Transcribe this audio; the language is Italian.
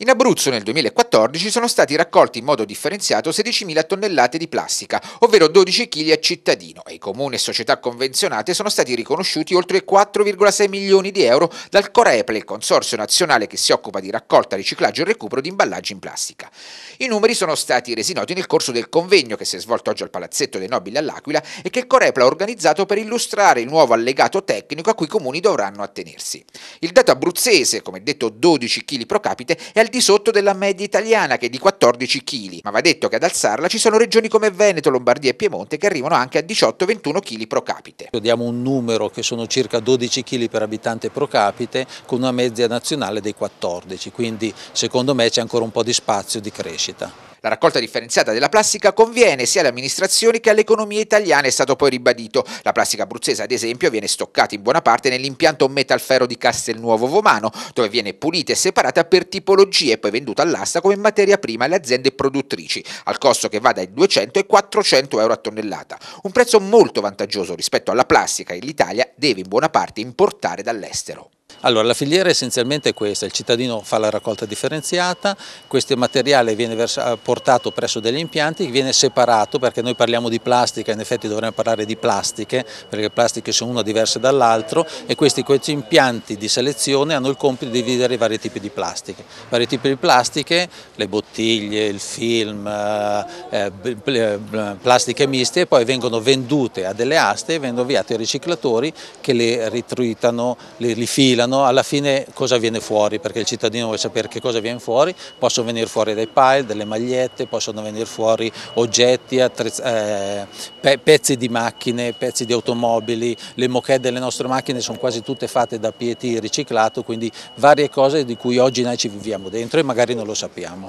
In Abruzzo nel 2014 sono stati raccolti in modo differenziato 16.000 tonnellate di plastica, ovvero 12 kg a cittadino, e i comuni e società convenzionate sono stati riconosciuti oltre 4,6 milioni di euro dal Coreple, il consorzio nazionale che si occupa di raccolta, riciclaggio e recupero di imballaggi in plastica. I numeri sono stati resi noti nel corso del convegno che si è svolto oggi al Palazzetto dei Nobili all'Aquila e che il Coreple ha organizzato per illustrare il nuovo allegato tecnico a cui i comuni dovranno attenersi. Il dato abruzzese, come detto 12 kg pro capite, è al di sotto della media italiana che è di 14 kg, ma va detto che ad alzarla ci sono regioni come Veneto, Lombardia e Piemonte che arrivano anche a 18-21 kg pro capite. Diamo un numero che sono circa 12 kg per abitante pro capite con una media nazionale dei 14, quindi secondo me c'è ancora un po' di spazio di crescita. La raccolta differenziata della plastica conviene sia alle amministrazioni che all'economia italiana, è stato poi ribadito. La plastica abruzzese, ad esempio, viene stoccata in buona parte nell'impianto metalfero di Castelnuovo Vomano, dove viene pulita e separata per tipologie e poi venduta all'asta come materia prima alle aziende produttrici, al costo che va dai 200 ai 400 euro a tonnellata. Un prezzo molto vantaggioso rispetto alla plastica che l'Italia deve in buona parte importare dall'estero. Allora, la filiera essenzialmente è questa, il cittadino fa la raccolta differenziata, questo materiale viene eh, portato presso degli impianti, viene separato perché noi parliamo di plastica, in effetti dovremmo parlare di plastiche, perché le plastiche sono una diverse dall'altro e questi, questi, impianti di selezione hanno il compito di dividere i vari tipi di plastiche. Vari tipi di plastiche, le bottiglie, il film, eh, eh, eh plastiche miste e poi vengono vendute a delle aste e vengono avviate ai riciclatori che le ritruitano, le rifilano spiegano alla fine cosa viene fuori, perché il cittadino vuole sapere che cosa viene fuori, possono venire fuori dei pile, delle magliette, possono venire fuori oggetti, eh, pe pezzi di macchine, pezzi di automobili, le moquette delle nostre macchine sono quasi tutte fatte da PET riciclato, quindi varie cose di cui oggi noi ci viviamo dentro e magari non lo sappiamo.